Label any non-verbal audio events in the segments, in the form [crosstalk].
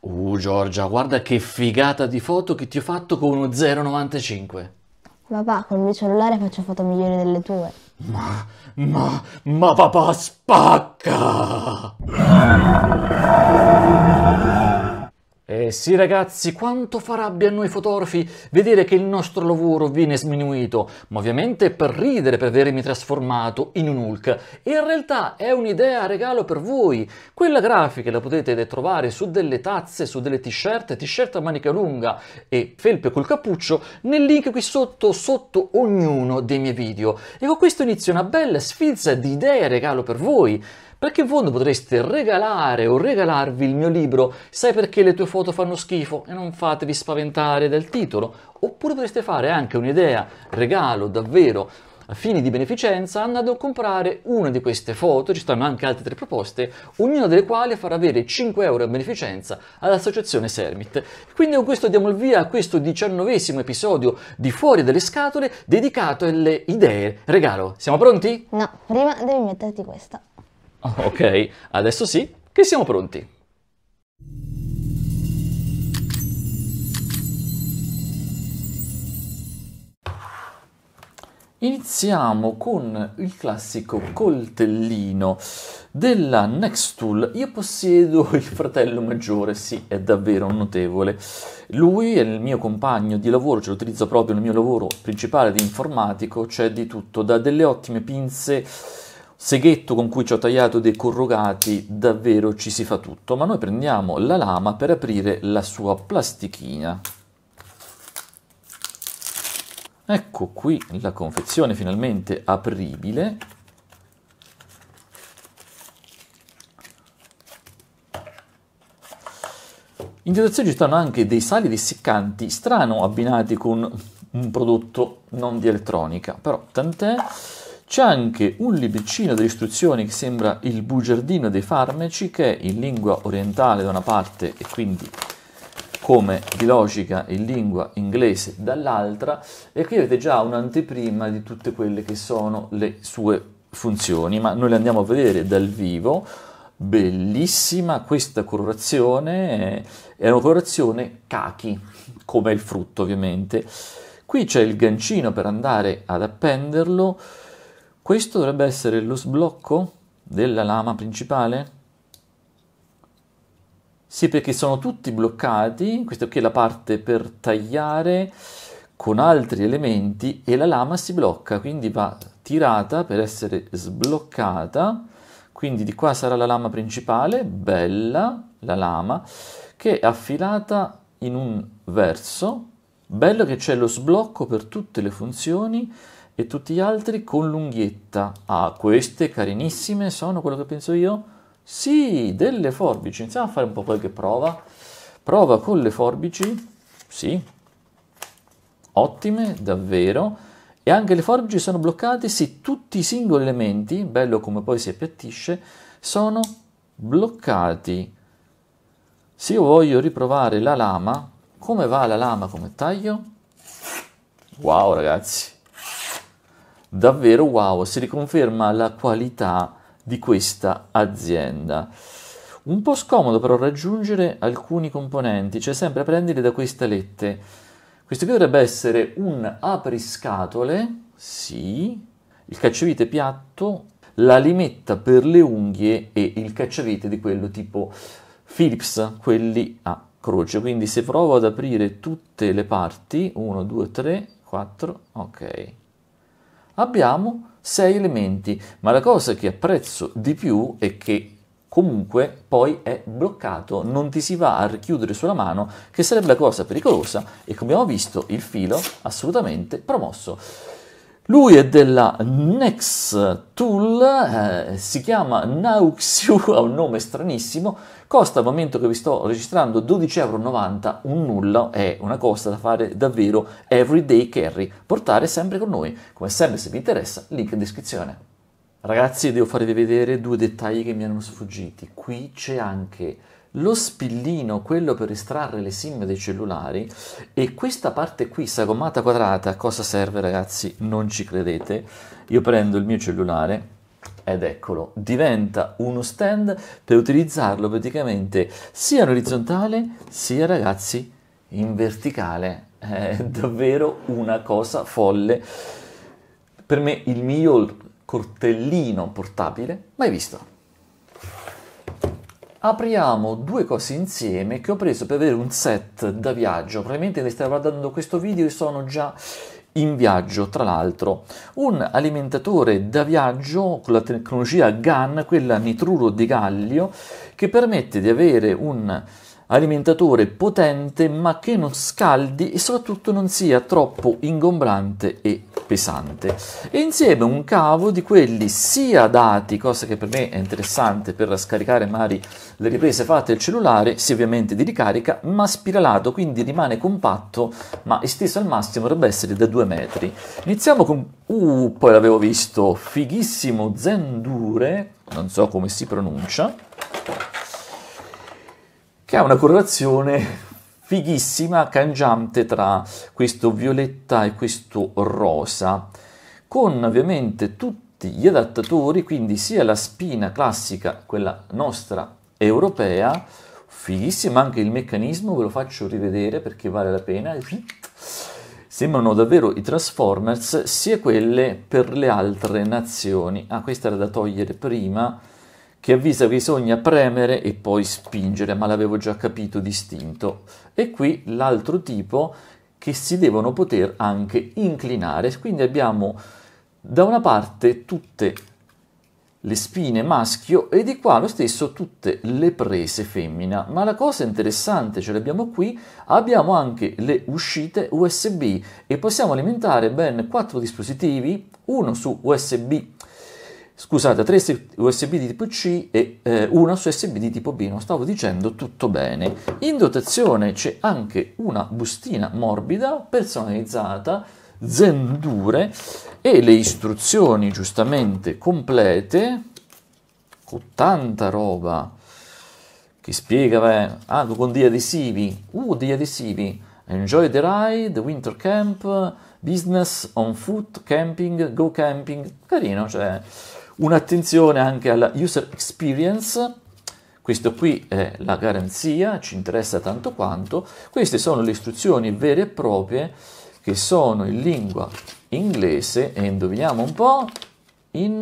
Uh Giorgia, guarda che figata di foto che ti ho fatto con uno 0,95. Papà, con il mio cellulare faccio foto migliori delle tue. Ma, ma, ma papà spacca! Eh sì ragazzi, quanto fa rabbia a noi fotografi vedere che il nostro lavoro viene sminuito, ma ovviamente per ridere per avermi trasformato in un Hulk. E in realtà è un'idea a regalo per voi. Quella grafica la potete trovare su delle tazze, su delle t-shirt, t-shirt a manica lunga e felpe col cappuccio nel link qui sotto, sotto ognuno dei miei video. E con questo inizio una bella sfilza di idee a regalo per voi. Perché in fondo potreste regalare o regalarvi il mio libro Sai perché le tue foto fanno schifo e non fatevi spaventare dal titolo? Oppure potreste fare anche un'idea, regalo davvero a fini di beneficenza andando a comprare una di queste foto, ci stanno anche altre tre proposte, ognuna delle quali farà avere 5 euro a beneficenza all'associazione Sermit. Quindi con questo diamo il via a questo diciannovesimo episodio di Fuori dalle scatole dedicato alle idee regalo. Siamo pronti? No, prima devi metterti questa. Ah, ok, adesso sì, che siamo pronti. Iniziamo con il classico coltellino della Next Tool. Io possiedo il fratello maggiore, sì, è davvero notevole. Lui è il mio compagno di lavoro, ce l'utilizzo proprio nel mio lavoro principale di informatico, c'è di tutto, da delle ottime pinze seghetto con cui ci ho tagliato dei corrugati, davvero ci si fa tutto, ma noi prendiamo la lama per aprire la sua plastichina. Ecco qui la confezione finalmente apribile. In dotazione ci stanno anche dei sali dessiccanti, strano abbinati con un prodotto non di elettronica, però tant'è. C'è anche un libricino delle istruzioni che sembra il bugiardino dei farmaci, che è in lingua orientale da una parte e quindi come di logica in lingua inglese dall'altra e qui avete già un'anteprima di tutte quelle che sono le sue funzioni, ma noi le andiamo a vedere dal vivo. Bellissima questa colorazione, è una colorazione cachi, come il frutto ovviamente. Qui c'è il gancino per andare ad appenderlo questo dovrebbe essere lo sblocco della lama principale? Sì, perché sono tutti bloccati, questa qui è la parte per tagliare con altri elementi e la lama si blocca, quindi va tirata per essere sbloccata. Quindi di qua sarà la lama principale, bella la lama, che è affilata in un verso. Bello che c'è lo sblocco per tutte le funzioni e tutti gli altri con l'unghietta. Ah, queste carinissime sono quello che penso io? Sì, delle forbici. Iniziamo a fare un po' qualche prova. Prova con le forbici. Sì. Ottime, davvero. E anche le forbici sono bloccate se tutti i singoli elementi, bello come poi si appiattisce, sono bloccati. Se io voglio riprovare la lama, come va la lama come taglio? Wow ragazzi, davvero wow, si riconferma la qualità di questa azienda. Un po' scomodo però raggiungere alcuni componenti, cioè sempre prendere da queste lette. Questo qui dovrebbe essere un apriscatole, sì, il cacciavite piatto, la limetta per le unghie e il cacciavite di quello tipo Philips, quelli a croce. Quindi se provo ad aprire tutte le parti, 1, 2, 3, 4, ok abbiamo sei elementi, ma la cosa che apprezzo di più è che comunque poi è bloccato, non ti si va a richiudere sulla mano, che sarebbe la cosa pericolosa e come abbiamo visto il filo assolutamente promosso. Lui è della Nextool, eh, si chiama Nauxiu, [laughs] ha un nome stranissimo, costa al momento che vi sto registrando 12,90 euro, un nulla, è una cosa da fare davvero everyday carry, portare sempre con noi. Come sempre se vi interessa, link in descrizione. Ragazzi, devo farvi vedere due dettagli che mi erano sfuggiti. Qui c'è anche lo spillino, quello per estrarre le sim dei cellulari e questa parte qui, sagommata quadrata, a cosa serve ragazzi? Non ci credete. Io prendo il mio cellulare ed eccolo, diventa uno stand per utilizzarlo praticamente sia in orizzontale sia ragazzi in verticale. È davvero una cosa folle. Per me il mio cortellino portabile mai visto apriamo due cose insieme che ho preso per avere un set da viaggio. Probabilmente le stai guardando questo video e sono già in viaggio, tra l'altro. Un alimentatore da viaggio con la tecnologia GAN, quella nitruro di gallio, che permette di avere un alimentatore potente ma che non scaldi e soprattutto non sia troppo ingombrante e pesante. E insieme un cavo di quelli sia dati, cosa che per me è interessante per scaricare magari le riprese fatte al cellulare, sia ovviamente di ricarica, ma spiralato, quindi rimane compatto, ma esteso al massimo dovrebbe essere da 2 metri. Iniziamo con... Uh, poi l'avevo visto, fighissimo Zendure, non so come si pronuncia che ha una correlazione fighissima, cangiante tra questo violetta e questo rosa, con ovviamente tutti gli adattatori, quindi sia la spina classica, quella nostra europea, fighissima anche il meccanismo, ve lo faccio rivedere perché vale la pena, sembrano davvero i Transformers, sia quelle per le altre nazioni. Ah, questa era da togliere prima, che avvisa che bisogna premere e poi spingere, ma l'avevo già capito distinto. E qui l'altro tipo che si devono poter anche inclinare. Quindi abbiamo da una parte tutte le spine maschio e di qua lo stesso tutte le prese femmina. Ma la cosa interessante ce l'abbiamo qui, abbiamo anche le uscite USB e possiamo alimentare ben quattro dispositivi, uno su USB scusate, 3 USB di tipo C e eh, una USB di tipo B, non stavo dicendo tutto bene. In dotazione c'è anche una bustina morbida personalizzata Zendure e le istruzioni giustamente complete con tanta roba che spiega, beh, ah, con degli adesivi, uh, degli adesivi, Enjoy the Ride, Winter Camp, Business on Foot, Camping, Go Camping, carino, cioè Un'attenzione anche alla user experience, questo qui è la garanzia, ci interessa tanto quanto. Queste sono le istruzioni vere e proprie che sono in lingua inglese e indoviniamo un po' in...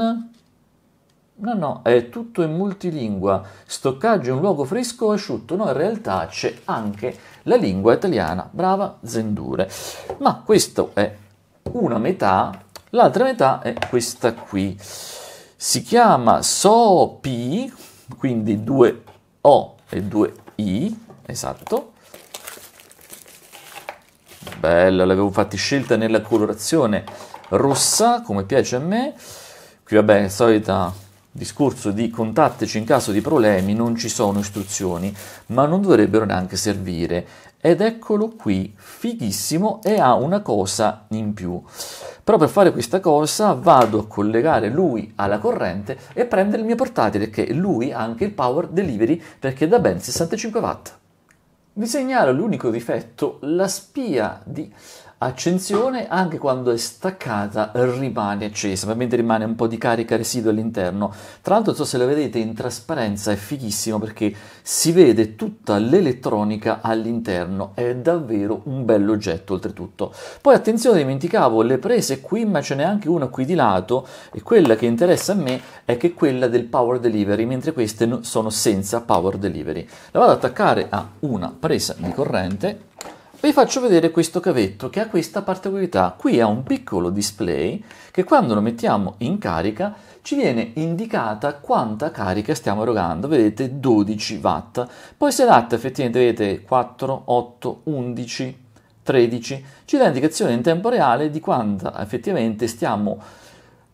No, no, è tutto in multilingua. Stoccaggio in luogo fresco o asciutto. No, in realtà c'è anche la lingua italiana. Brava Zendure. Ma questo è una metà, l'altra metà è questa qui si chiama SOPI, quindi 2 O e 2 I, esatto. Bella, l'avevo fatta scelta nella colorazione rossa, come piace a me. Qui vabbè, il solito discorso di contattaci in caso di problemi, non ci sono istruzioni, ma non dovrebbero neanche servire ed eccolo qui, fighissimo e ha una cosa in più. Però per fare questa cosa vado a collegare lui alla corrente e prendere il mio portatile che lui ha anche il power delivery perché è da ben 65 watt. Vi segnalo l'unico difetto, la spia di accensione, anche quando è staccata rimane accesa, ovviamente rimane un po' di carica residua all'interno. Tra l'altro, non so se la vedete in trasparenza, è fighissimo perché si vede tutta l'elettronica all'interno, è davvero un bello oggetto oltretutto. Poi attenzione, dimenticavo le prese qui, ma ce n'è anche una qui di lato e quella che interessa a me è che è quella del power delivery, mentre queste sono senza power delivery. La vado ad attaccare a una presa di corrente vi faccio vedere questo cavetto che ha questa particolarità. Qui è un piccolo display che quando lo mettiamo in carica ci viene indicata quanta carica stiamo erogando, vedete 12 watt. Poi se adatta effettivamente vedete 4, 8, 11, 13, ci dà indicazione in tempo reale di quanta effettivamente stiamo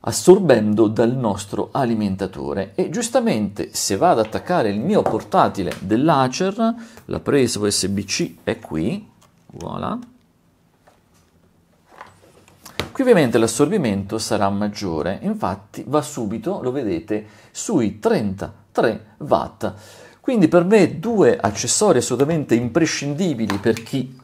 assorbendo dal nostro alimentatore e giustamente se vado ad attaccare il mio portatile dell'Acer la presa USB-C è qui Voilà. Qui ovviamente l'assorbimento sarà maggiore, infatti va subito, lo vedete, sui 33 watt. Quindi per me due accessori assolutamente imprescindibili per chi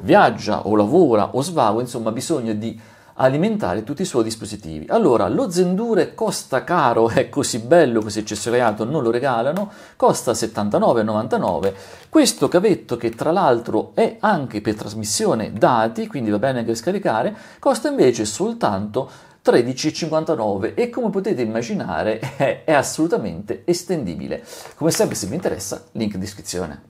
viaggia o lavora o svago, insomma bisogna di alimentare tutti i suoi dispositivi. Allora, lo Zendure costa caro, è così bello, così accessoriato, non lo regalano, costa 79,99. Questo cavetto, che tra l'altro è anche per trasmissione dati, quindi va bene anche scaricare, costa invece soltanto 13,59 e come potete immaginare [laughs] è, è assolutamente estendibile. Come sempre, se vi interessa, link in descrizione.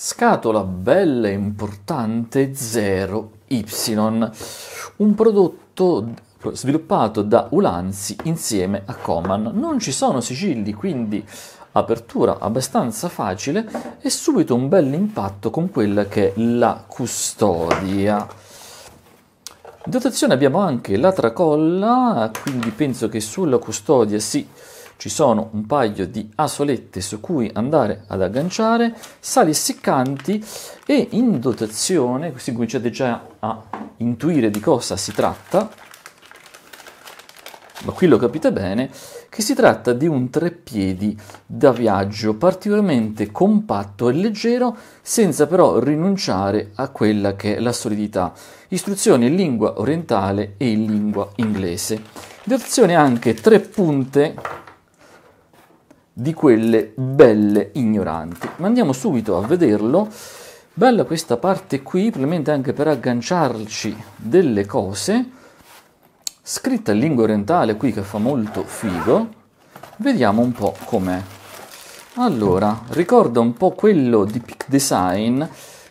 Scatola bella importante Y, un prodotto sviluppato da Ulanzi insieme a Coman. Non ci sono sigilli, quindi apertura abbastanza facile e subito un bel impatto con quella che è la custodia. In dotazione abbiamo anche la tracolla, quindi penso che sulla custodia si ci sono un paio di asolette su cui andare ad agganciare, sali essiccanti e in dotazione, così cominciate già a intuire di cosa si tratta, ma qui lo capite bene, che si tratta di un treppiedi da viaggio particolarmente compatto e leggero, senza però rinunciare a quella che è la solidità. Istruzione in lingua orientale e in lingua inglese. Dotazione anche tre punte di quelle belle ignoranti. Ma andiamo subito a vederlo. Bella questa parte qui, probabilmente anche per agganciarci delle cose. Scritta in lingua orientale qui che fa molto figo. Vediamo un po' com'è. Allora, ricorda un po' quello di Peak Design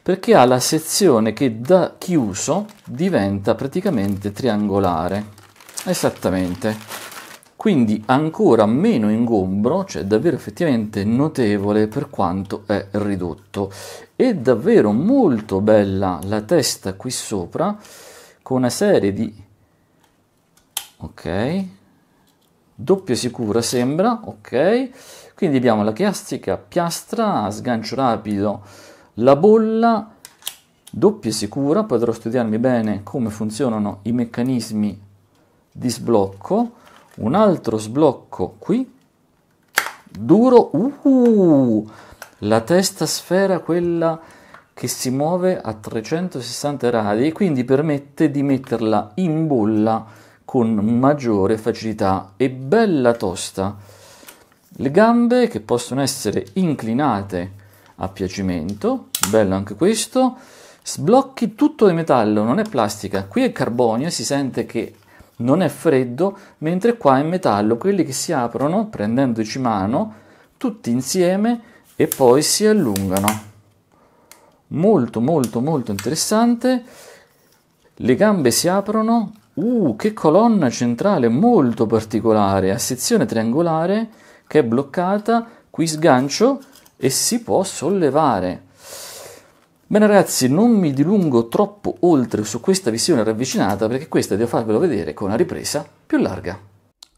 perché ha la sezione che da chiuso diventa praticamente triangolare. Esattamente quindi ancora meno ingombro, cioè davvero effettivamente notevole per quanto è ridotto. È davvero molto bella la testa qui sopra con una serie di... ok, doppia sicura sembra, ok, quindi abbiamo la chiastica piastra, sgancio rapido, la bolla, doppia sicura, poi dovrò studiarmi bene come funzionano i meccanismi di sblocco, un altro sblocco qui, duro, uh, la testa sfera quella che si muove a 360 gradi e quindi permette di metterla in bolla con maggiore facilità e bella tosta. Le gambe che possono essere inclinate a piacimento, bello anche questo, sblocchi tutto di metallo, non è plastica, qui è carbonio, si sente che non è freddo, mentre qua è metallo quelli che si aprono prendendoci mano tutti insieme e poi si allungano. Molto molto molto interessante. Le gambe si aprono. Uh, che colonna centrale molto particolare, a sezione triangolare che è bloccata, qui sgancio e si può sollevare. Bene ragazzi, non mi dilungo troppo oltre su questa visione ravvicinata perché questa devo farvelo vedere con una ripresa più larga.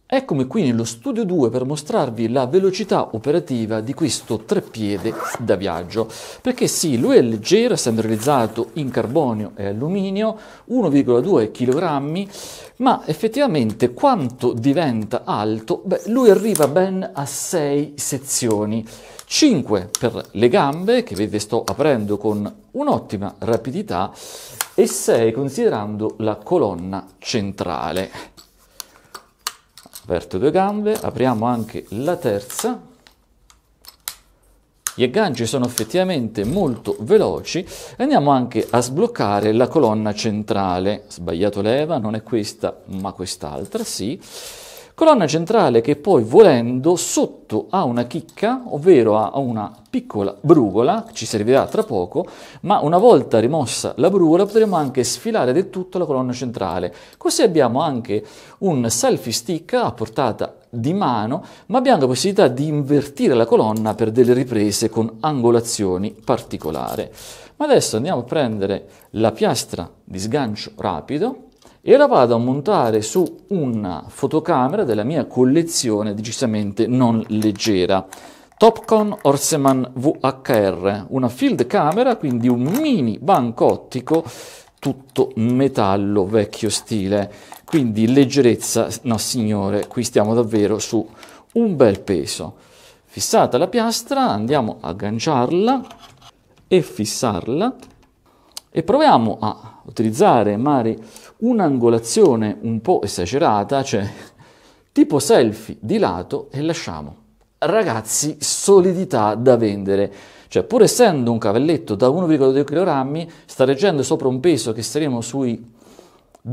Eccomi qui nello studio 2 per mostrarvi la velocità operativa di questo treppiede da viaggio, perché sì, lui è leggero, essendo realizzato in carbonio e alluminio, 1,2 kg, ma effettivamente quanto diventa alto? Beh, lui arriva ben a 6 sezioni. 5 per le gambe, che vedete sto aprendo con un'ottima rapidità, e 6 considerando la colonna centrale. Aperto due gambe, apriamo anche la terza. Gli agganci sono effettivamente molto veloci. Andiamo anche a sbloccare la colonna centrale. Sbagliato leva, non è questa, ma quest'altra, sì. Colonna centrale che poi volendo sotto ha una chicca, ovvero ha una piccola brugola, ci servirà tra poco, ma una volta rimossa la brugola potremo anche sfilare del tutto la colonna centrale. Così abbiamo anche un selfie stick a portata di mano, ma abbiamo la possibilità di invertire la colonna per delle riprese con angolazioni particolari. Ma adesso andiamo a prendere la piastra di sgancio rapido, e la vado a montare su una fotocamera della mia collezione decisamente non leggera. Topcon Orseman VHR, una field camera, quindi un mini banco ottico tutto metallo vecchio stile. Quindi leggerezza, no signore, qui stiamo davvero su un bel peso. Fissata la piastra, andiamo a agganciarla e fissarla e proviamo a utilizzare mari un'angolazione un po' esagerata, cioè tipo selfie di lato e lasciamo. Ragazzi, solidità da vendere. Cioè, pur essendo un cavalletto da 1,2 kg, sta reggendo sopra un peso che saremo sui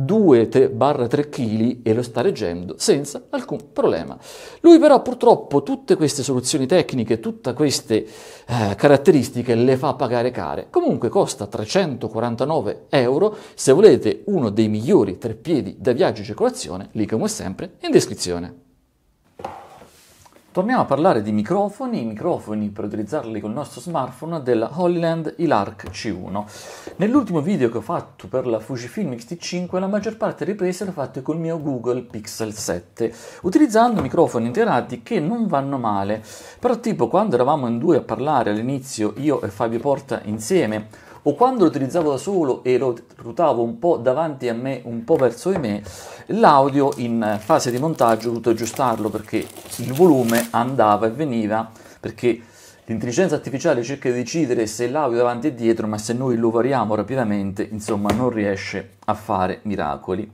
2-3 kg e lo sta reggendo senza alcun problema. Lui però purtroppo tutte queste soluzioni tecniche, tutte queste eh, caratteristiche le fa pagare care. Comunque costa 349 euro, se volete uno dei migliori treppiedi da viaggio e circolazione, link come sempre in descrizione. Torniamo a parlare di microfoni, i microfoni per utilizzarli col nostro smartphone della Holland Ilark C1. Nell'ultimo video che ho fatto per la Fujifilm X-T5 la maggior parte delle riprese le ho fatte col mio Google Pixel 7, utilizzando microfoni integrati che non vanno male, però tipo quando eravamo in due a parlare all'inizio io e Fabio Porta insieme o quando lo utilizzavo da solo e lo rutavo un po' davanti a me, un po' verso di me, l'audio in fase di montaggio ho dovuto aggiustarlo perché il volume andava e veniva perché L'intelligenza artificiale cerca di decidere se l'audio davanti e dietro, ma se noi lo variamo rapidamente, insomma, non riesce a fare miracoli.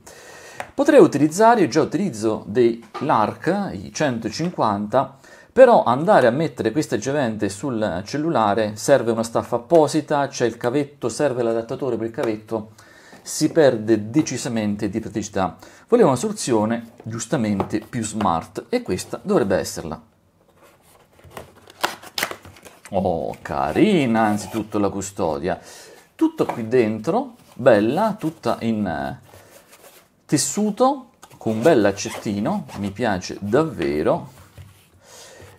Potrei utilizzare, io già utilizzo dei LARC, i 150, però andare a mettere queste giovente sul cellulare serve una staffa apposita, c'è cioè il cavetto, serve l'adattatore per il cavetto, si perde decisamente di praticità. Volevo una soluzione giustamente più smart e questa dovrebbe esserla. Oh, carina anzitutto la custodia. Tutto qui dentro, bella, tutta in eh, tessuto, con un bel accettino, mi piace davvero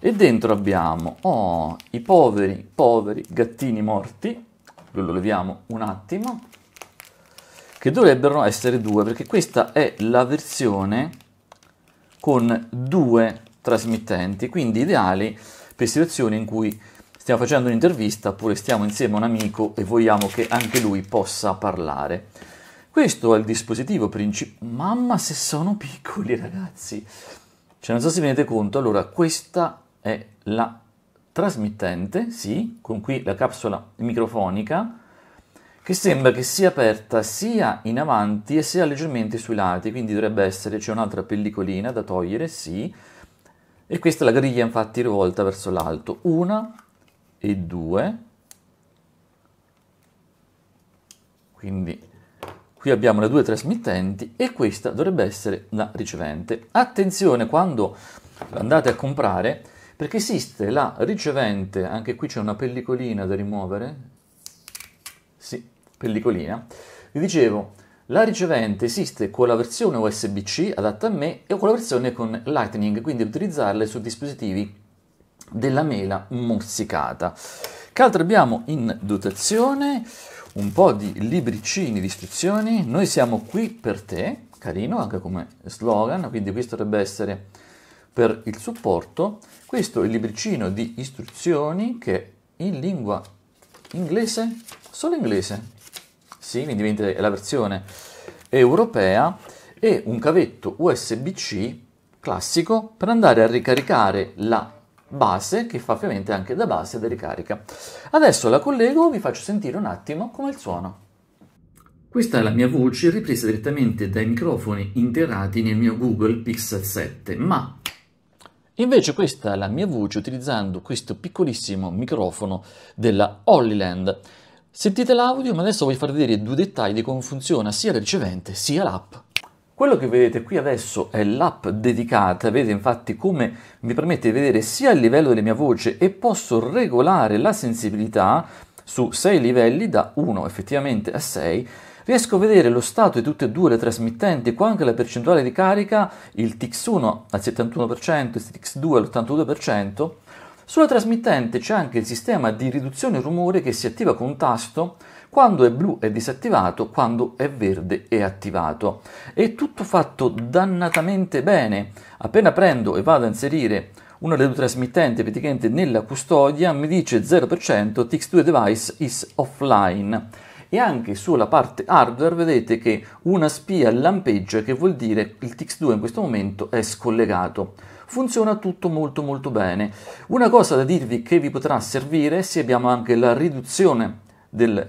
e dentro abbiamo oh, i poveri, poveri gattini morti, lo leviamo un attimo, che dovrebbero essere due, perché questa è la versione con due trasmittenti, quindi ideali per situazioni in cui stiamo facendo un'intervista oppure stiamo insieme a un amico e vogliamo che anche lui possa parlare. Questo è il dispositivo principale. Mamma se sono piccoli ragazzi! Cioè non so se vi rendete conto, allora questa è la trasmittente, sì, con qui la capsula microfonica, che sembra che sia aperta sia in avanti e sia leggermente sui lati, quindi dovrebbe essere, c'è un'altra pellicolina da togliere, sì, e questa è la griglia infatti rivolta verso l'alto, una e due, quindi qui abbiamo le due trasmittenti e questa dovrebbe essere la ricevente. Attenzione quando andate a comprare perché esiste la ricevente, anche qui c'è una pellicolina da rimuovere, sì, pellicolina, vi dicevo, la ricevente esiste con la versione USB-C adatta a me e con la versione con Lightning, quindi utilizzarle su dispositivi della mela morsicata. Che altro abbiamo in dotazione? Un po' di libricini di istruzioni. Noi siamo qui per te, carino anche come slogan, quindi questo dovrebbe essere per il supporto questo è il libricino di istruzioni che in lingua inglese, solo inglese, sì, quindi è la versione europea, e un cavetto USB-C classico per andare a ricaricare la base che fa ovviamente anche da base da ricarica. Adesso la collego, vi faccio sentire un attimo come il suono. Questa è la mia voce ripresa direttamente dai microfoni interati nel mio Google Pixel 7, ma Invece questa è la mia voce utilizzando questo piccolissimo microfono della Hollyland. Sentite l'audio ma adesso voglio far vedere due dettagli di come funziona sia il ricevente sia l'app. Quello che vedete qui adesso è l'app dedicata, vedete infatti come mi permette di vedere sia il livello della mia voce e posso regolare la sensibilità su 6 livelli da 1 effettivamente a 6 riesco a vedere lo stato di tutte e due le trasmittenti, qua anche la percentuale di carica, il TX1 al 71%, il TX2 all'82%. Sulla trasmittente c'è anche il sistema di riduzione rumore che si attiva con un tasto, quando è blu è disattivato, quando è verde è attivato. È tutto fatto dannatamente bene. Appena prendo e vado a inserire una delle due trasmittenti praticamente nella custodia mi dice 0% TX2 device is offline e anche sulla parte hardware vedete che una spia lampeggia che vuol dire il TX2 in questo momento è scollegato. Funziona tutto molto molto bene. Una cosa da dirvi che vi potrà servire se abbiamo anche la riduzione del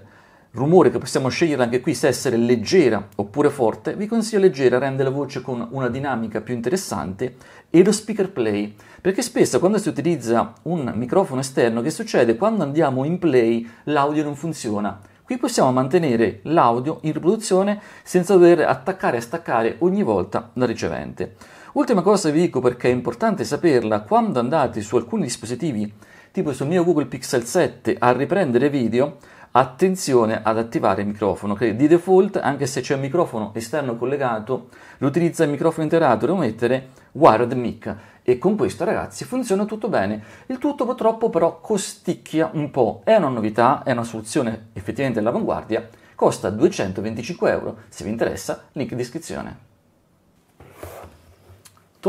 rumore che possiamo scegliere anche qui se essere leggera oppure forte, vi consiglio leggera, rende la voce con una dinamica più interessante e lo speaker play, perché spesso quando si utilizza un microfono esterno che succede quando andiamo in play l'audio non funziona Qui possiamo mantenere l'audio in riproduzione senza dover attaccare e staccare ogni volta la ricevente. Ultima cosa vi dico perché è importante saperla, quando andate su alcuni dispositivi, tipo sul mio Google Pixel 7, a riprendere video, attenzione ad attivare il microfono che di default anche se c'è un microfono esterno collegato lo utilizza il microfono interato devo mettere wired mic e con questo ragazzi funziona tutto bene il tutto purtroppo però costicchia un po' è una novità è una soluzione effettivamente all'avanguardia costa 225 euro se vi interessa link in descrizione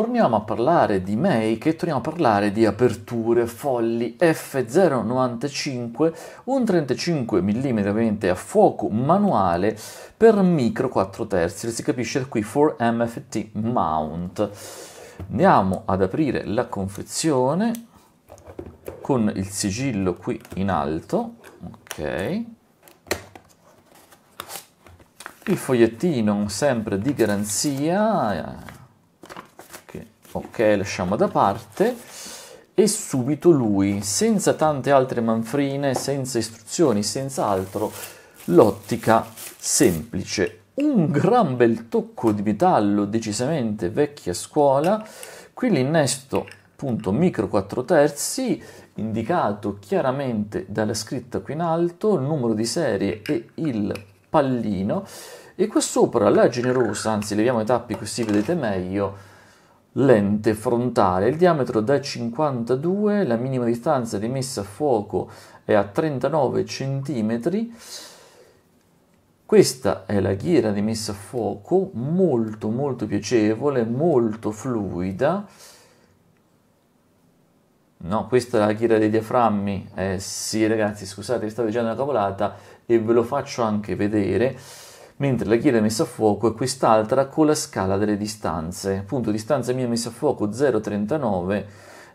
torniamo a parlare di make e torniamo a parlare di aperture folli F095, un 35 mm ovviamente a fuoco manuale per micro 4 terzi, si capisce qui 4MFT mount. Andiamo ad aprire la confezione con il sigillo qui in alto, ok. Il fogliettino sempre di garanzia, Ok, lasciamo da parte. E subito lui, senza tante altre manfrine, senza istruzioni, senza altro, l'ottica semplice. Un gran bel tocco di metallo, decisamente vecchia scuola. Qui l'innesto, appunto, micro 4 terzi, indicato chiaramente dalla scritta qui in alto, il numero di serie e il pallino. E qua sopra la generosa, anzi leviamo i tappi così vedete meglio, lente frontale. Il diametro da 52, la minima distanza di messa a fuoco è a 39 cm. Questa è la ghiera di messa a fuoco, molto molto piacevole, molto fluida. No, questa è la ghiera dei diaframmi. Eh sì, ragazzi, scusate, stavo dicendo una cavolata e ve lo faccio anche vedere mentre la ghiera messa a fuoco è quest'altra con la scala delle distanze. Appunto, distanza mia messa a fuoco 0,39,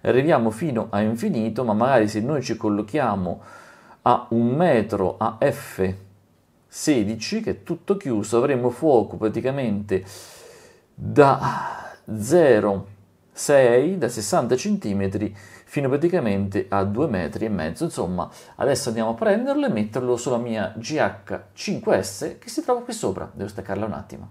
arriviamo fino a infinito, ma magari se noi ci collochiamo a un metro a F 16, che è tutto chiuso, avremo fuoco praticamente da 0,6, da 60 centimetri, fino praticamente a due metri e mezzo. Insomma, adesso andiamo a prenderlo e metterlo sulla mia GH5S che si trova qui sopra. Devo staccarla un attimo.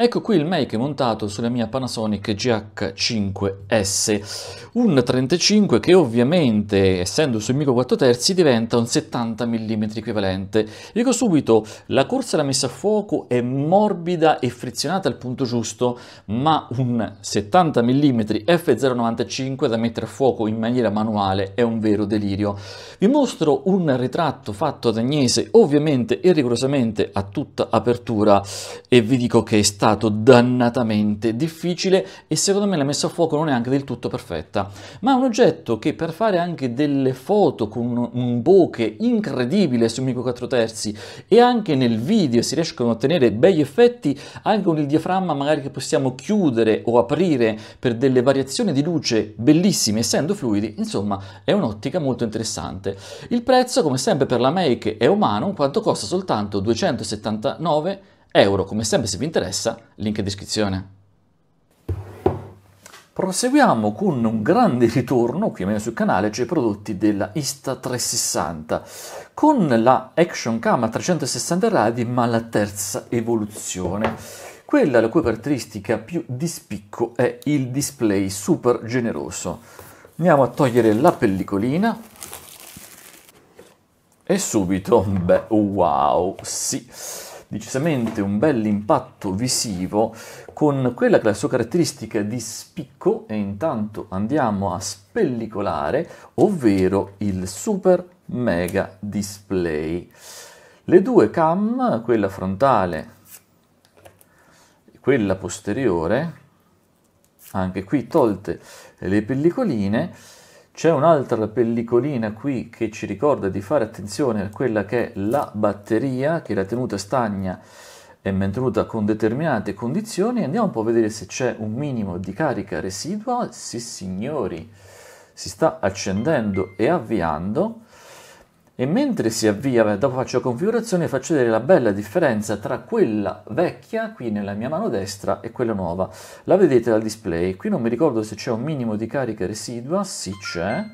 Ecco qui il make montato sulla mia Panasonic GH5S, un 35 che ovviamente essendo sul micro 4 terzi diventa un 70 mm equivalente. Dico subito, la corsa e la messa a fuoco è morbida e frizionata al punto giusto, ma un 70 mm F095 da mettere a fuoco in maniera manuale è un vero delirio. Vi mostro un ritratto fatto ad Agnese, ovviamente e rigorosamente a tutta apertura, e vi dico che sta stato dannatamente difficile e secondo me la messa a fuoco non è anche del tutto perfetta, ma è un oggetto che per fare anche delle foto con un bokeh incredibile su Mico 4 terzi e anche nel video si riescono a ottenere begli effetti anche con il diaframma magari che possiamo chiudere o aprire per delle variazioni di luce bellissime essendo fluidi, insomma è un'ottica molto interessante. Il prezzo come sempre per la Make è umano in quanto costa soltanto 279 euro. Come sempre se vi interessa, link in descrizione. Proseguiamo con un grande ritorno qui almeno sul canale, cioè i prodotti della Insta360, con la Action Cam a 360 gradi, ma la terza evoluzione. Quella la cui caratteristica più di spicco è il display super generoso. Andiamo a togliere la pellicolina e subito, beh, wow, sì decisamente un bel impatto visivo con quella che è la sua caratteristica di spicco e intanto andiamo a spellicolare, ovvero il super mega display. Le due cam, quella frontale e quella posteriore, anche qui tolte le pellicoline, c'è un'altra pellicolina qui che ci ricorda di fare attenzione a quella che è la batteria, che la tenuta stagna è mantenuta con determinate condizioni. Andiamo un po' a vedere se c'è un minimo di carica residua. Sì signori, si sta accendendo e avviando. E mentre si avvia, dopo faccio la configurazione, faccio vedere la bella differenza tra quella vecchia, qui nella mia mano destra, e quella nuova. La vedete dal display. Qui non mi ricordo se c'è un minimo di carica residua, sì c'è.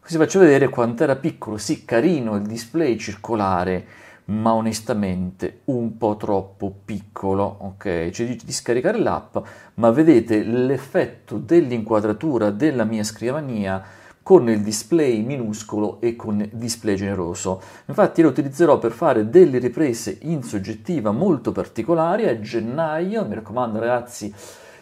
Così faccio vedere quanto era piccolo, sì carino il display circolare, ma onestamente un po' troppo piccolo, ok? Ci dice di scaricare l'app, ma vedete l'effetto dell'inquadratura della mia scrivania con il display minuscolo e con display generoso. Infatti lo utilizzerò per fare delle riprese in soggettiva molto particolari a gennaio, mi raccomando ragazzi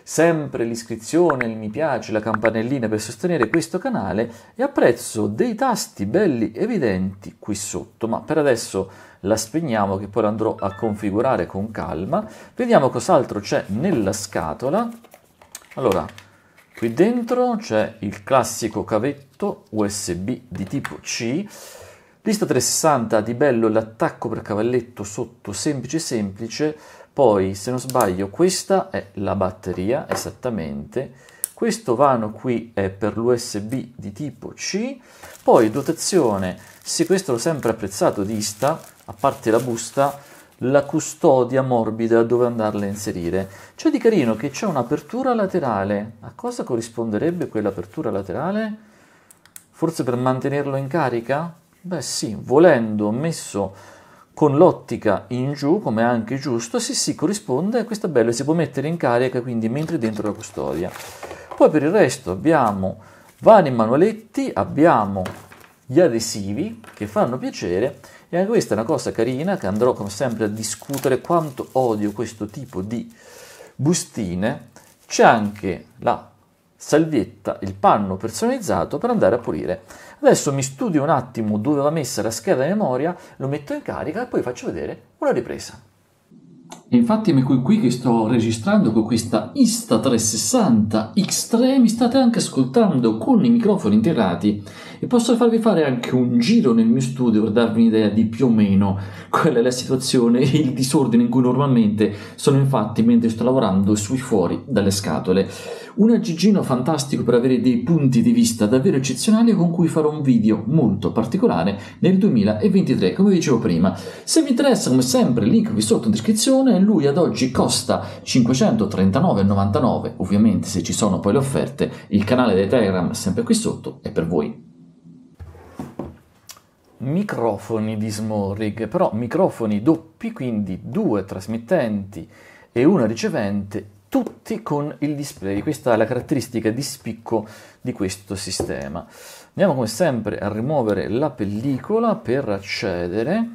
sempre l'iscrizione, il mi piace, la campanellina per sostenere questo canale e apprezzo dei tasti belli evidenti qui sotto, ma per adesso la spegniamo che poi andrò a configurare con calma. Vediamo cos'altro c'è nella scatola. Allora, Qui dentro c'è il classico cavetto USB di tipo C, lista 360 di bello l'attacco per cavalletto sotto semplice semplice, poi se non sbaglio questa è la batteria esattamente, questo vano qui è per l'USB di tipo C, poi dotazione, sì questo l'ho sempre apprezzato di Ista, a parte la busta, la custodia morbida dove andarla a inserire. C'è di carino che c'è un'apertura laterale. A cosa corrisponderebbe quell'apertura laterale? Forse per mantenerlo in carica? Beh sì, volendo messo con l'ottica in giù, come anche giusto, se si corrisponde a questa bella si può mettere in carica quindi mentre dentro la custodia. Poi per il resto abbiamo vari manualetti, abbiamo gli adesivi che fanno piacere e anche questa è una cosa carina che andrò come sempre a discutere quanto odio questo tipo di bustine c'è anche la salvietta il panno personalizzato per andare a pulire adesso mi studio un attimo dove va messa la scheda di memoria lo metto in carica e poi faccio vedere una ripresa e infatti mi qui che sto registrando con questa Insta360 X3 mi state anche ascoltando con i microfoni integrati e posso farvi fare anche un giro nel mio studio per darvi un'idea di più o meno quella è la situazione e [laughs] il disordine in cui normalmente sono infatti mentre sto lavorando sui fuori dalle scatole. Un aggeggino fantastico per avere dei punti di vista davvero eccezionali con cui farò un video molto particolare nel 2023, come dicevo prima. Se vi interessa, come sempre, il link qui sotto in descrizione, lui ad oggi costa 539,99, ovviamente se ci sono poi le offerte, il canale di Telegram sempre qui sotto è per voi microfoni di Smorrig, però microfoni doppi, quindi due trasmittenti e una ricevente, tutti con il display. Questa è la caratteristica di spicco di questo sistema. Andiamo come sempre a rimuovere la pellicola per accedere.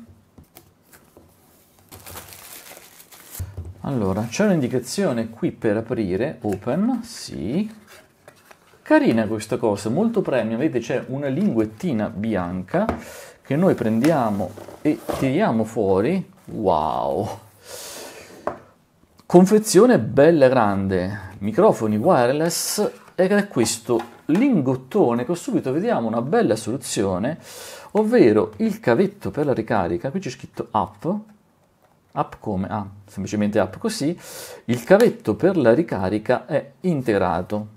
Allora, c'è un'indicazione qui per aprire, open, sì. Carina questa cosa, molto premium, vedete c'è una linguettina bianca che noi prendiamo e tiriamo fuori, wow, confezione bella grande, microfoni wireless ed è questo lingottone che subito vediamo una bella soluzione, ovvero il cavetto per la ricarica, qui c'è scritto app, app come? Ah, semplicemente app così, il cavetto per la ricarica è integrato,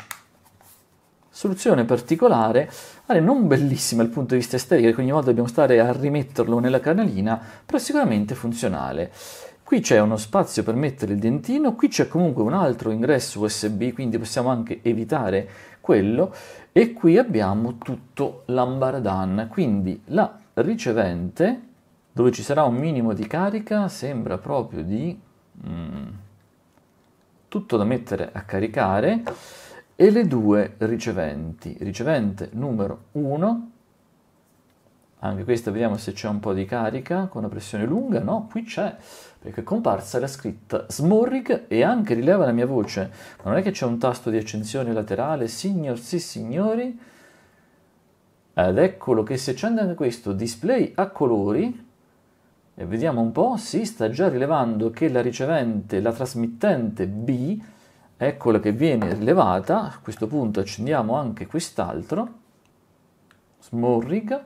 soluzione particolare, non bellissima dal punto di vista estetico, che ogni volta dobbiamo stare a rimetterlo nella canalina, però sicuramente funzionale. Qui c'è uno spazio per mettere il dentino, qui c'è comunque un altro ingresso USB, quindi possiamo anche evitare quello, e qui abbiamo tutto l'ambaradan, quindi la ricevente, dove ci sarà un minimo di carica, sembra proprio di... Mm, tutto da mettere a caricare, e le due riceventi. Ricevente numero 1, anche questa vediamo se c'è un po' di carica con la pressione lunga, no, qui c'è, perché è comparsa la scritta Smorrig e anche rileva la mia voce, ma non è che c'è un tasto di accensione laterale, signor sì signori, ed eccolo che si accende anche questo display a colori, e vediamo un po', si sta già rilevando che la ricevente, la trasmittente B, eccola che viene rilevata, a questo punto accendiamo anche quest'altro, small rig,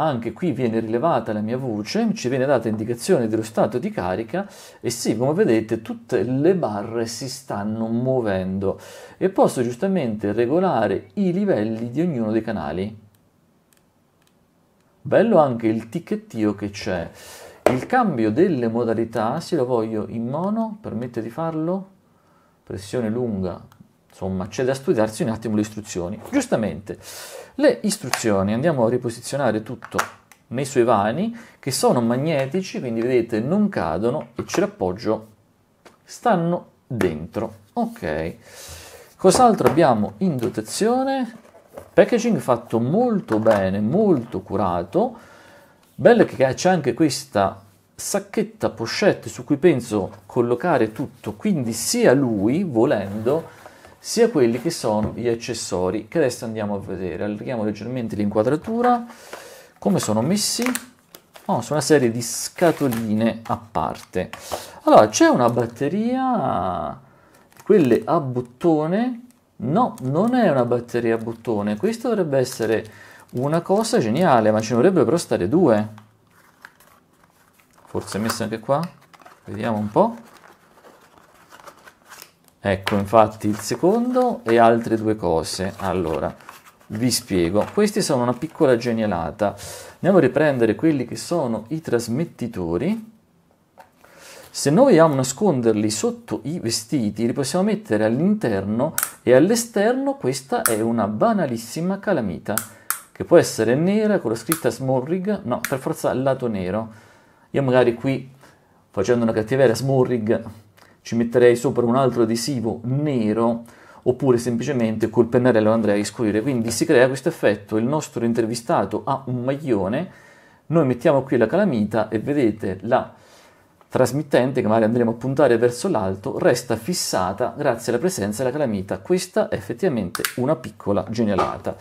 anche qui viene rilevata la mia voce, ci viene data indicazione dello stato di carica e sì, come vedete tutte le barre si stanno muovendo e posso giustamente regolare i livelli di ognuno dei canali. Bello anche il ticchettio che c'è. Il cambio delle modalità, se lo voglio in mono, permette di farlo, pressione lunga, insomma c'è da studiarsi un attimo le istruzioni. Giustamente, le istruzioni, andiamo a riposizionare tutto nei suoi vani, che sono magnetici, quindi vedete non cadono e ce l'appoggio, stanno dentro. Ok, cos'altro abbiamo in dotazione? Packaging fatto molto bene, molto curato Bello che c'è anche questa sacchetta pochette su cui penso collocare tutto, quindi sia lui volendo sia quelli che sono gli accessori che adesso andiamo a vedere. Allarghiamo leggermente l'inquadratura, come sono messi? Oh, sono una serie di scatoline a parte. Allora, c'è una batteria, quelle a bottone, no, non è una batteria a bottone, questa dovrebbe essere una cosa geniale, ma ci vorrebbero però stare due. Forse messa anche qua. Vediamo un po'. Ecco infatti il secondo e altre due cose. Allora, vi spiego. Questi sono una piccola genialata. Andiamo a riprendere quelli che sono i trasmettitori. Se noi vogliamo nasconderli sotto i vestiti, li possiamo mettere all'interno e all'esterno. Questa è una banalissima calamita che può essere nera con la scritta Smorrig, no, per forza il lato nero. Io magari qui, facendo una cattiveria Smorrig, ci metterei sopra un altro adesivo nero, oppure semplicemente col pennarello andrei a scolire. Quindi si crea questo effetto, il nostro intervistato ha un maglione, noi mettiamo qui la calamita e vedete la trasmittente che magari andremo a puntare verso l'alto resta fissata grazie alla presenza della calamita. Questa è effettivamente una piccola genialata.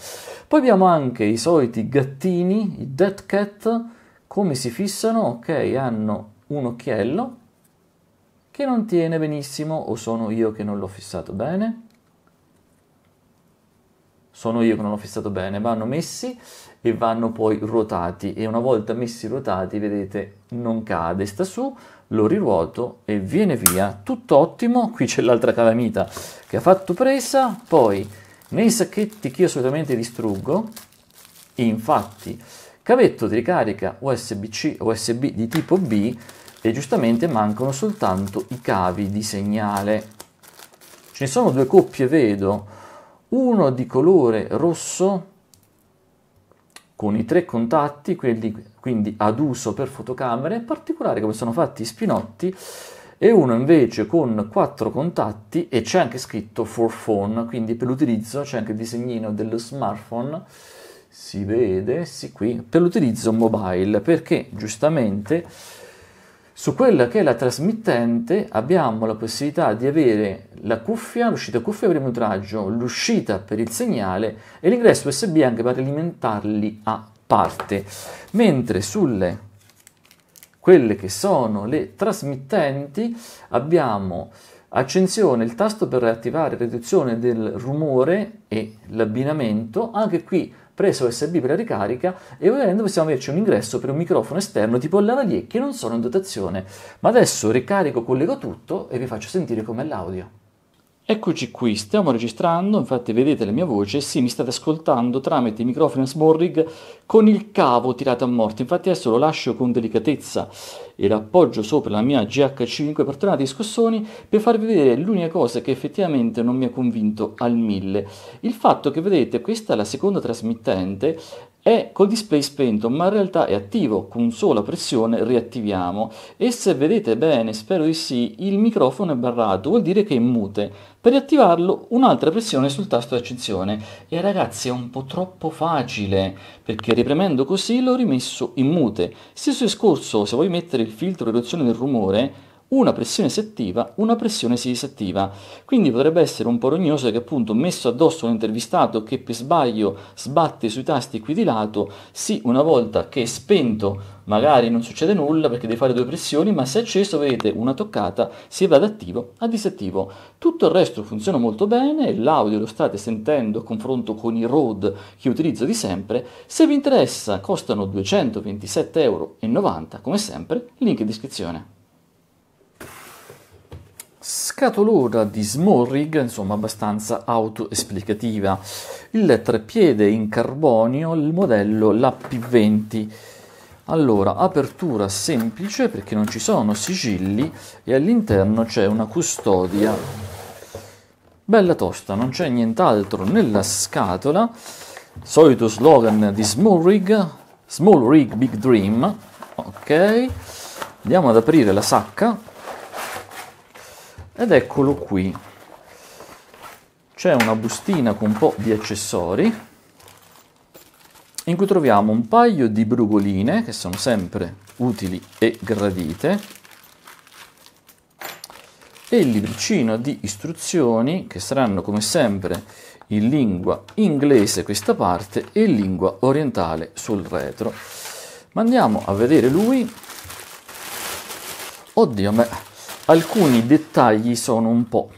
Poi abbiamo anche i soliti gattini, i dead cat, come si fissano? Ok, hanno un occhiello che non tiene benissimo o sono io che non l'ho fissato bene sono io che non l'ho fissato bene, vanno messi e vanno poi ruotati e una volta messi ruotati vedete non cade, sta su, lo riruoto e viene via, tutto ottimo, qui c'è l'altra calamita che ha fatto presa, poi nei sacchetti che io solitamente distruggo, infatti cavetto di ricarica USB-C, USB di tipo B e giustamente mancano soltanto i cavi di segnale. Ce ne sono due coppie, vedo, uno di colore rosso con i tre contatti, quelli quindi ad uso per fotocamere, in particolare come sono fatti i spinotti, e uno invece con quattro contatti e c'è anche scritto for phone, quindi per l'utilizzo c'è anche il disegnino dello smartphone, si vede, sì qui, per l'utilizzo mobile, perché giustamente su quella che è la trasmittente abbiamo la possibilità di avere la cuffia, l'uscita cuffia per il monitoraggio, l'uscita per il segnale e l'ingresso USB anche per alimentarli a parte, mentre sulle quelle che sono le trasmittenti abbiamo accensione, il tasto per attivare riduzione del rumore e l'abbinamento, anche qui presa USB per la ricarica e ovviamente possiamo averci un ingresso per un microfono esterno tipo lavalier che non sono in dotazione. Ma adesso ricarico, collego tutto e vi faccio sentire com'è l'audio. Eccoci qui, stiamo registrando, infatti vedete la mia voce, sì, mi state ascoltando tramite i microfoni Sborrig con il cavo tirato a morte, infatti adesso lo lascio con delicatezza e l'appoggio sopra la mia GH5 per tornare a discussioni per farvi vedere l'unica cosa che effettivamente non mi ha convinto al mille. Il fatto che vedete questa è la seconda trasmittente è col display spento ma in realtà è attivo, con sola pressione riattiviamo e se vedete bene, spero di sì, il microfono è barrato, vuol dire che è mute. Per riattivarlo un'altra pressione sul tasto di accezione e ragazzi è un po' troppo facile perché ripremendo così l'ho rimesso in mute. Stesso discorso se vuoi mettere il filtro di riduzione del rumore una pressione si attiva, una pressione si disattiva. Quindi potrebbe essere un po' rognoso che appunto messo addosso un intervistato che per sbaglio sbatte sui tasti qui di lato, sì una volta che è spento magari non succede nulla perché devi fare due pressioni, ma se è acceso vedete una toccata si va ad attivo a disattivo. Tutto il resto funziona molto bene, l'audio lo state sentendo a confronto con i ROAD che utilizzo di sempre. Se vi interessa costano 227,90€ come sempre, link in descrizione. Scatolora di Smorrig, insomma abbastanza autoesplicativa. Il treppiede in carbonio, il modello la p 20 Allora, apertura semplice perché non ci sono sigilli e all'interno c'è una custodia bella tosta, non c'è nient'altro nella scatola. Solito slogan di Small Rig, Small Rig Big Dream. Ok, andiamo ad aprire la sacca ed eccolo qui. C'è una bustina con un po' di accessori in cui troviamo un paio di brugoline che sono sempre utili e gradite e il libricino di istruzioni che saranno come sempre in lingua inglese questa parte e in lingua orientale sul retro. Ma andiamo a vedere lui. Oddio a me, alcuni dettagli sono un po'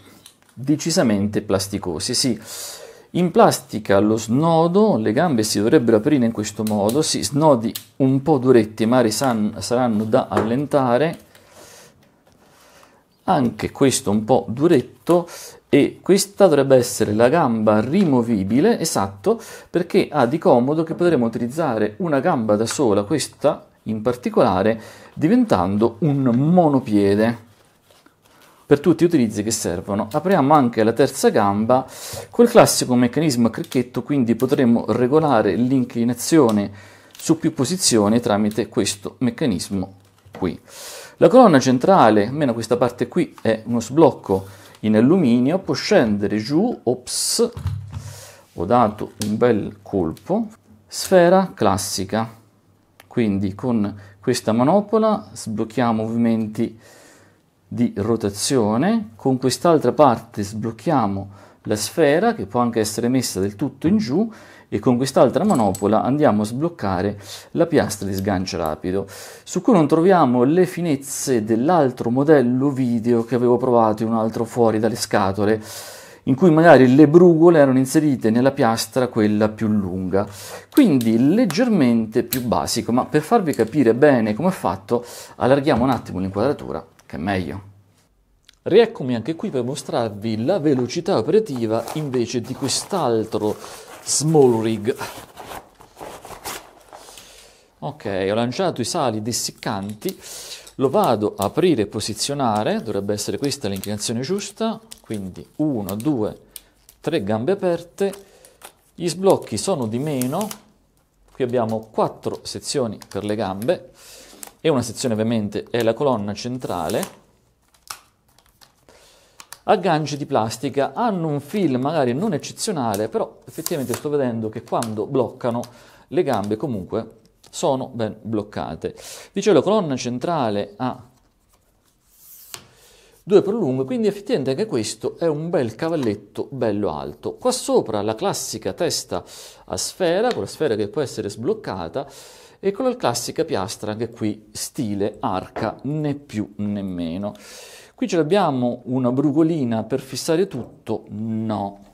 decisamente plasticosi. Sì, in plastica lo snodo, le gambe si dovrebbero aprire in questo modo, si snodi un po' duretti, ma saranno da allentare. Anche questo un po' duretto e questa dovrebbe essere la gamba rimovibile, esatto, perché ha di comodo che potremo utilizzare una gamba da sola, questa in particolare, diventando un monopiede per tutti gli utilizzi che servono. Apriamo anche la terza gamba col classico meccanismo a cricchetto, quindi potremo regolare l'inclinazione su più posizioni tramite questo meccanismo qui. La colonna centrale, almeno questa parte qui, è uno sblocco in alluminio, può scendere giù, ops, ho dato un bel colpo, sfera classica, quindi con questa manopola sblocchiamo movimenti di rotazione, con quest'altra parte sblocchiamo la sfera che può anche essere messa del tutto in giù e con quest'altra manopola andiamo a sbloccare la piastra di sgancio rapido su cui non troviamo le finezze dell'altro modello video che avevo provato in un altro fuori dalle scatole in cui magari le brugole erano inserite nella piastra quella più lunga, quindi leggermente più basico, ma per farvi capire bene come è fatto allarghiamo un attimo l'inquadratura che è meglio. Rieccomi anche qui per mostrarvi la velocità operativa invece di quest'altro small rig. Ok, ho lanciato i sali dessiccanti, lo vado a aprire e posizionare, dovrebbe essere questa l'inclinazione giusta, quindi 1, 2, 3 gambe aperte, gli sblocchi sono di meno, qui abbiamo 4 sezioni per le gambe, e una sezione ovviamente è la colonna centrale. Agganci di plastica hanno un feel magari non eccezionale, però effettivamente sto vedendo che quando bloccano le gambe comunque sono ben bloccate. Dicevo la colonna centrale ha due prolunghe, quindi effettivamente anche questo è un bel cavalletto bello alto. Qua sopra la classica testa a sfera, con la sfera che può essere sbloccata, e con la classica piastra anche qui stile arca, né più né meno. Qui ce l'abbiamo una brugolina per fissare tutto? No.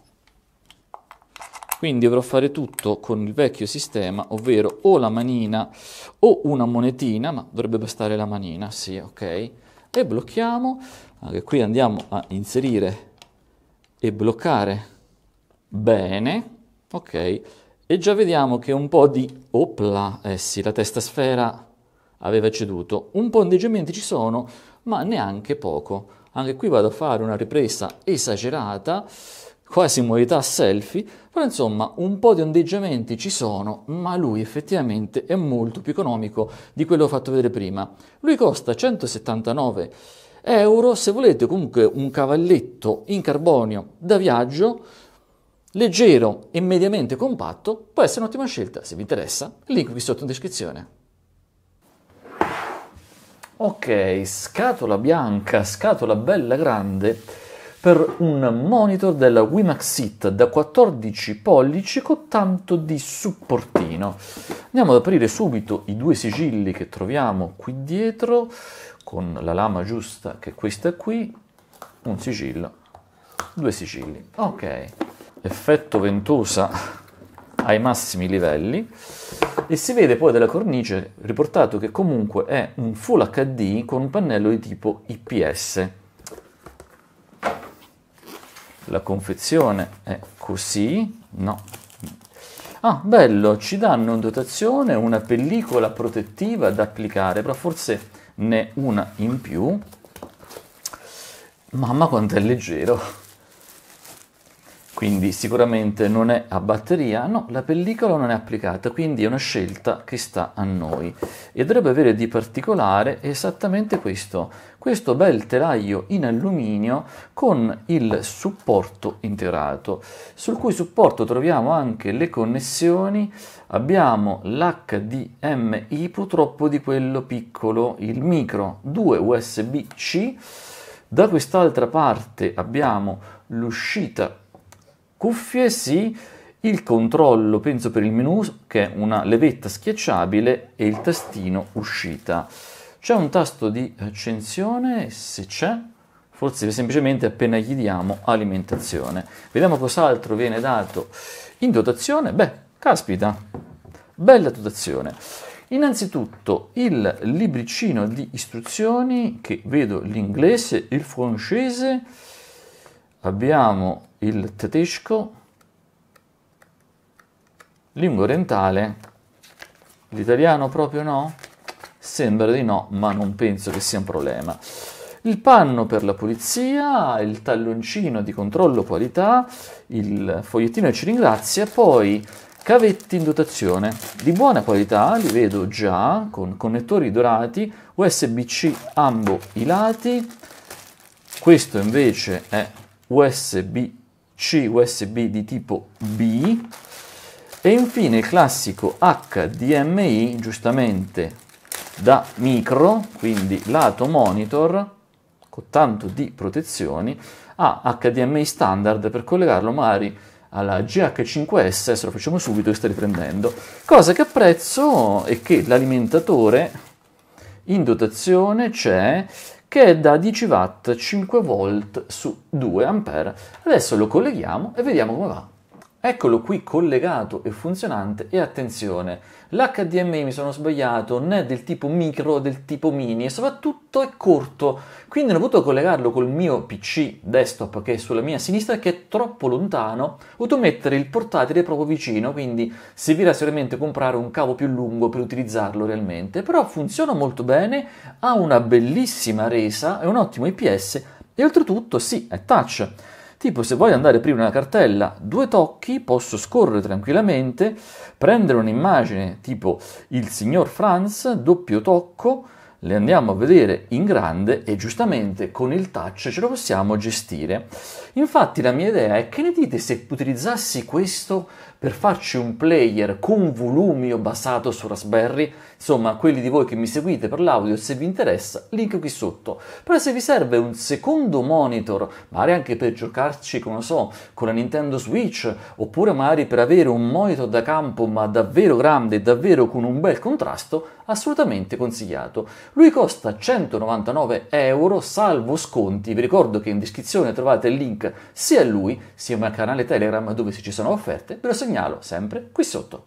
Quindi dovrò fare tutto con il vecchio sistema, ovvero o la manina o una monetina, ma dovrebbe bastare la manina, sì, ok. E blocchiamo, anche qui andiamo a inserire e bloccare bene, ok e già vediamo che un po' di... Opla, eh sì, la testa sfera aveva ceduto. Un po' di ci sono, ma neanche poco. Anche qui vado a fare una ripresa esagerata, quasi in modalità selfie, però insomma un po' di ondeggiamenti ci sono, ma lui effettivamente è molto più economico di quello fatto vedere prima. Lui costa 179 euro, se volete comunque un cavalletto in carbonio da viaggio, leggero e mediamente compatto, può essere un'ottima scelta. Se vi interessa, link qui sotto in descrizione. Ok, scatola bianca, scatola bella grande per un monitor della Wimax Wimaxit da 14 pollici con tanto di supportino. Andiamo ad aprire subito i due sigilli che troviamo qui dietro con la lama giusta che è questa qui, un sigillo, due sigilli. Ok effetto ventosa ai massimi livelli e si vede poi dalla cornice riportato che comunque è un Full HD con un pannello di tipo IPS. La confezione è così, no. Ah, bello, ci danno in dotazione una pellicola protettiva da applicare, però forse ne una in più. Mamma quanto è leggero! quindi sicuramente non è a batteria, no, la pellicola non è applicata, quindi è una scelta che sta a noi. E dovrebbe avere di particolare esattamente questo, questo bel telaio in alluminio con il supporto integrato, sul cui supporto troviamo anche le connessioni, abbiamo l'HDMI purtroppo di quello piccolo, il micro, 2 USB-C, da quest'altra parte abbiamo l'uscita cuffie sì, il controllo penso per il menu che è una levetta schiacciabile e il tastino uscita. C'è un tasto di accensione, se c'è, forse semplicemente appena gli diamo alimentazione. Vediamo cos'altro viene dato in dotazione. Beh, caspita, bella dotazione. Innanzitutto il libricino di istruzioni che vedo l'inglese, il francese, abbiamo il tedesco, lingua orientale, l'italiano proprio no? Sembra di no, ma non penso che sia un problema. Il panno per la pulizia, il talloncino di controllo qualità, il fogliettino che ci ringrazia, poi cavetti in dotazione di buona qualità, li vedo già, con connettori dorati, USB-C ambo i lati, questo invece è USB c USB di tipo B e infine il classico HDMI giustamente da micro, quindi lato monitor con tanto di protezioni, a HDMI standard per collegarlo magari alla GH5S, se lo facciamo subito che sta riprendendo, cosa che apprezzo è che l'alimentatore in dotazione c'è che è da 10 watt 5 volt su 2 ampere. Adesso lo colleghiamo e vediamo come va. Eccolo qui collegato e funzionante e attenzione, l'HDMI mi sono sbagliato, non è del tipo micro, del tipo mini e soprattutto è corto, quindi non ho potuto collegarlo col mio PC desktop che è sulla mia sinistra che è troppo lontano, ho dovuto mettere il portatile proprio vicino, quindi servirà sicuramente comprare un cavo più lungo per utilizzarlo realmente, però funziona molto bene, ha una bellissima resa, è un ottimo IPS e oltretutto sì, è touch. Tipo se voglio andare prima aprire una cartella, due tocchi, posso scorrere tranquillamente, prendere un'immagine tipo il signor Franz, doppio tocco, le andiamo a vedere in grande e giustamente con il touch ce lo possiamo gestire. Infatti la mia idea è che ne dite se utilizzassi questo per farci un player con volumio basato su Raspberry? Insomma, quelli di voi che mi seguite per l'audio, se vi interessa, link qui sotto. Però se vi serve un secondo monitor, magari anche per giocarci, come so, con la Nintendo Switch, oppure magari per avere un monitor da campo ma davvero grande, davvero con un bel contrasto, assolutamente consigliato. Lui costa 199 euro, salvo sconti. Vi ricordo che in descrizione trovate il link sia a lui sia al canale Telegram dove se ci sono offerte ve lo segnalo sempre qui sotto.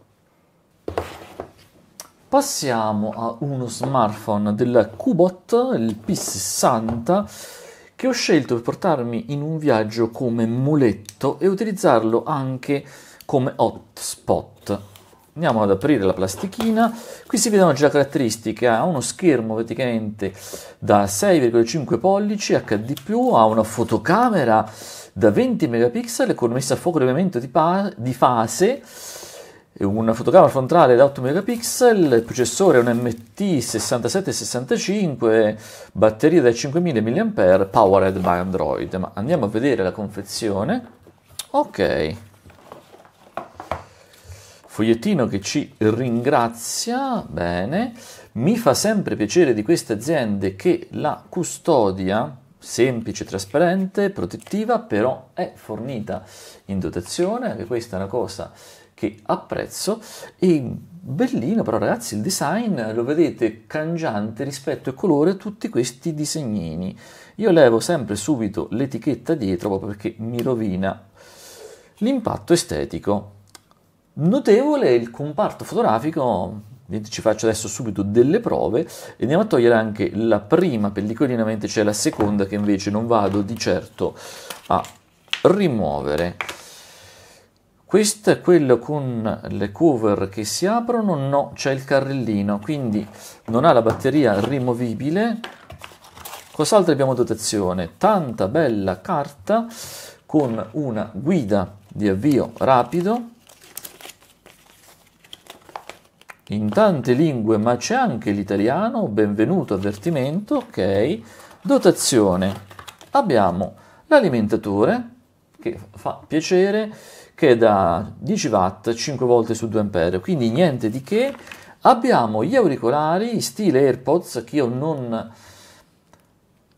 Passiamo a uno smartphone del Cubot, il P60 che ho scelto per portarmi in un viaggio come muletto e utilizzarlo anche come hotspot andiamo ad aprire la plastichina, qui si vedono già le caratteristiche, ha uno schermo praticamente da 6,5 pollici HD+, ha una fotocamera da 20 megapixel con messa a fuoco di movimento di, di fase, una fotocamera frontale da 8 megapixel, il processore è un MT6765, batteria da 5000 mAh, powered by Android. Ma andiamo a vedere la confezione. Ok. Fogliettino che ci ringrazia, bene, mi fa sempre piacere di queste aziende che la custodia, semplice, trasparente, protettiva, però è fornita in dotazione, anche questa è una cosa che apprezzo e bellino però ragazzi il design lo vedete cangiante rispetto al colore tutti questi disegnini io levo sempre subito l'etichetta dietro proprio perché mi rovina l'impatto estetico Notevole il comparto fotografico, ci faccio adesso subito delle prove e andiamo a togliere anche la prima pellicolina, mentre c'è la seconda che invece non vado di certo a rimuovere. Questo è quello con le cover che si aprono, no, c'è il carrellino, quindi non ha la batteria rimovibile. Cos'altro abbiamo dotazione? Tanta bella carta con una guida di avvio rapido, in tante lingue, ma c'è anche l'italiano, benvenuto avvertimento, ok. Dotazione. Abbiamo l'alimentatore, che fa piacere, che è da 10 watt 5 volte su 2 ampere, quindi niente di che. Abbiamo gli auricolari stile AirPods che io non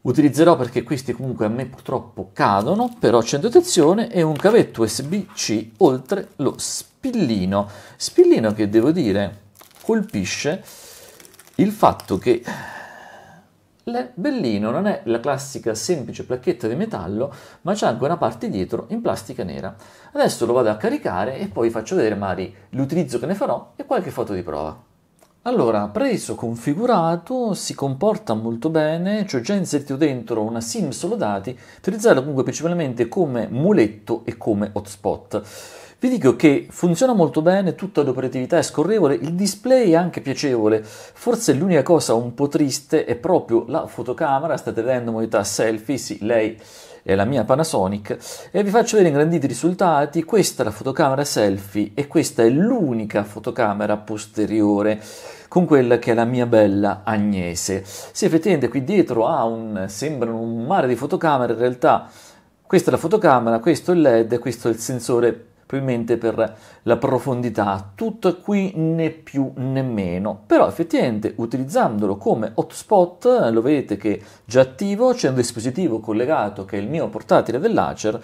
utilizzerò perché questi comunque a me purtroppo cadono, però c'è dotazione e un cavetto USB-C oltre lo spillino. Spillino che devo dire colpisce il fatto che Bellino non è la classica semplice placchetta di metallo, ma c'è anche una parte dietro in plastica nera. Adesso lo vado a caricare e poi faccio vedere magari l'utilizzo che ne farò e qualche foto di prova. Allora, preso, configurato, si comporta molto bene, ci cioè ho già inserito dentro una SIM solo dati, utilizzata comunque principalmente come muletto e come hotspot. Vi dico che funziona molto bene, tutta l'operatività è scorrevole, il display è anche piacevole, forse l'unica cosa un po' triste è proprio la fotocamera, state vedendo modalità selfie, sì, lei è la mia Panasonic e vi faccio vedere ingranditi i risultati, questa è la fotocamera selfie e questa è l'unica fotocamera posteriore con quella che è la mia bella Agnese. Se effettivamente qui dietro ha un, sembrano un mare di fotocamere, in realtà questa è la fotocamera, questo è il LED, questo è il sensore probabilmente per la profondità, tutto qui né più né meno. Però effettivamente utilizzandolo come hotspot, lo vedete che già attivo, c'è un dispositivo collegato che è il mio portatile dell'Acer,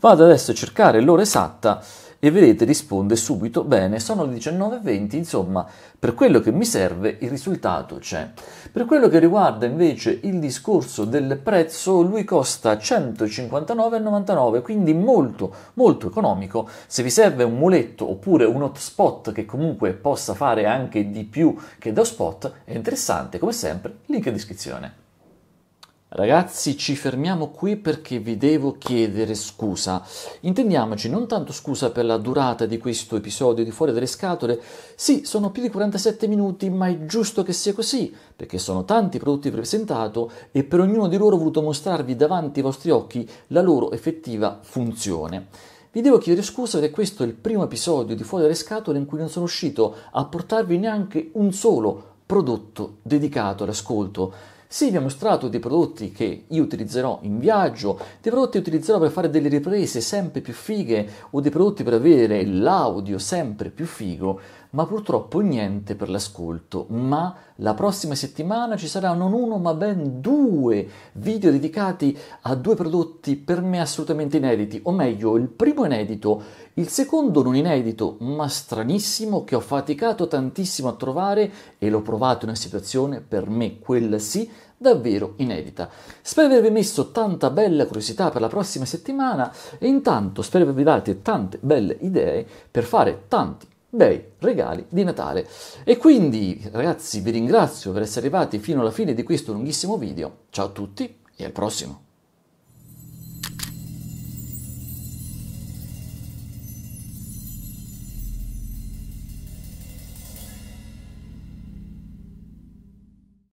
vado adesso a cercare l'ora esatta e vedete risponde subito bene, sono le 19.20, insomma per quello che mi serve il risultato c'è. Per quello che riguarda invece il discorso del prezzo, lui costa 159,99, quindi molto molto economico. Se vi serve un muletto oppure un hotspot che comunque possa fare anche di più che da hotspot, è interessante come sempre, link in descrizione. Ragazzi, ci fermiamo qui perché vi devo chiedere scusa. Intendiamoci, non tanto scusa per la durata di questo episodio di Fuori dalle Scatole. Sì, sono più di 47 minuti, ma è giusto che sia così, perché sono tanti prodotti presentati e per ognuno di loro ho voluto mostrarvi davanti ai vostri occhi la loro effettiva funzione. Vi devo chiedere scusa perché questo è il primo episodio di Fuori dalle Scatole in cui non sono riuscito a portarvi neanche un solo prodotto dedicato all'ascolto sì, vi ho mostrato dei prodotti che io utilizzerò in viaggio, dei prodotti che utilizzerò per fare delle riprese sempre più fighe o dei prodotti per avere l'audio sempre più figo, ma purtroppo niente per l'ascolto, ma la prossima settimana ci sarà non uno ma ben due video dedicati a due prodotti per me assolutamente inediti, o meglio il primo inedito, il secondo non inedito ma stranissimo che ho faticato tantissimo a trovare e l'ho provato in una situazione per me quella sì davvero inedita. Spero di avervi messo tanta bella curiosità per la prossima settimana e intanto spero di avervi dato tante belle idee per fare tanti bei regali di Natale. E quindi ragazzi vi ringrazio per essere arrivati fino alla fine di questo lunghissimo video. Ciao a tutti e al prossimo!